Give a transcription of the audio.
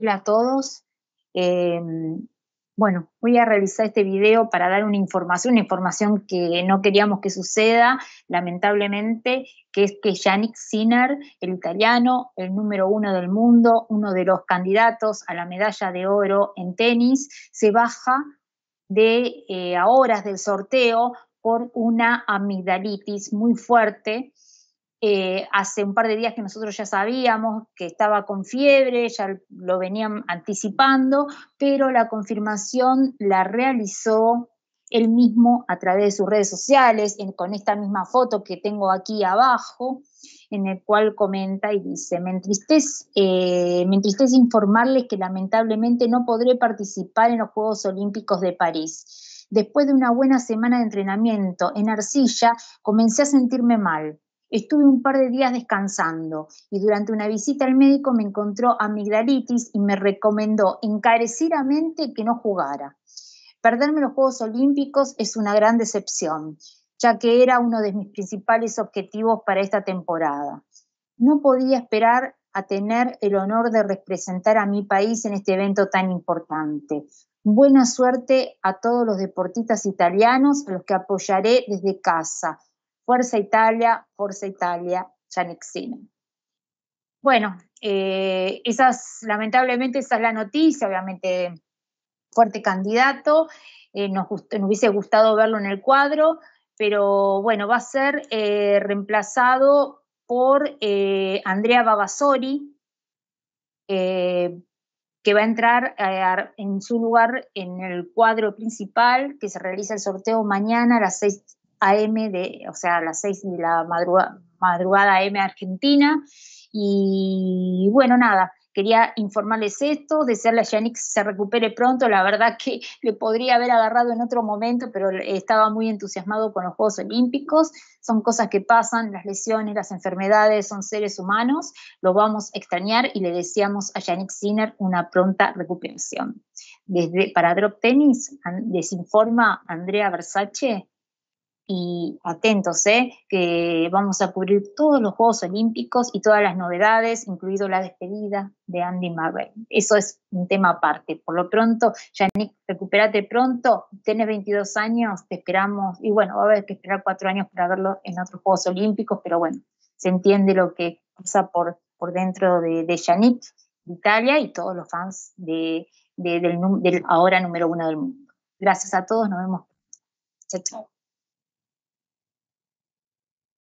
Hola a todos. Eh, bueno, voy a realizar este video para dar una información, una información que no queríamos que suceda, lamentablemente, que es que Yannick Sinner, el italiano, el número uno del mundo, uno de los candidatos a la medalla de oro en tenis, se baja de eh, a horas del sorteo por una amigdalitis muy fuerte eh, hace un par de días que nosotros ya sabíamos que estaba con fiebre, ya lo venían anticipando, pero la confirmación la realizó él mismo a través de sus redes sociales, con esta misma foto que tengo aquí abajo, en el cual comenta y dice, me entristece, eh, me entristece informarles que lamentablemente no podré participar en los Juegos Olímpicos de París. Después de una buena semana de entrenamiento en arcilla, comencé a sentirme mal Estuve un par de días descansando y durante una visita al médico me encontró amigdalitis y me recomendó encarecidamente que no jugara. Perderme los Juegos Olímpicos es una gran decepción, ya que era uno de mis principales objetivos para esta temporada. No podía esperar a tener el honor de representar a mi país en este evento tan importante. Buena suerte a todos los deportistas italianos, a los que apoyaré desde casa Fuerza Italia, Fuerza Italia, Gianexina. Bueno, eh, esas, lamentablemente esa es la noticia, obviamente fuerte candidato, eh, nos, hubiese gustado verlo en el cuadro, pero bueno, va a ser eh, reemplazado por Andrea Babasori, que va a entrar en su lugar en el cuadro principal, que se realiza el sorteo mañana a las 6 AM, de, o sea, a las 6 de la madrugada, madrugada AM Argentina. Y bueno, nada, quería informarles esto, desearle a Yannick que se recupere pronto, la verdad que le podría haber agarrado en otro momento, pero estaba muy entusiasmado con los Juegos Olímpicos, son cosas que pasan, las lesiones, las enfermedades, son seres humanos, lo vamos a extrañar y le deseamos a Yannick Zinner una pronta recuperación. Desde, para Drop Tennis, les informa Andrea Versace y atentos, ¿eh? que vamos a cubrir todos los Juegos Olímpicos y todas las novedades, incluido la despedida de Andy Murray. Eso es un tema aparte. Por lo pronto, Yannick, recupérate pronto, tenés 22 años, te esperamos, y bueno, va a haber que esperar cuatro años para verlo en otros Juegos Olímpicos, pero bueno, se entiende lo que pasa por, por dentro de, de Italia y todos los fans de, del, ahora número uno del mundo. Gracias a todos, nos vemos. Chao, chao.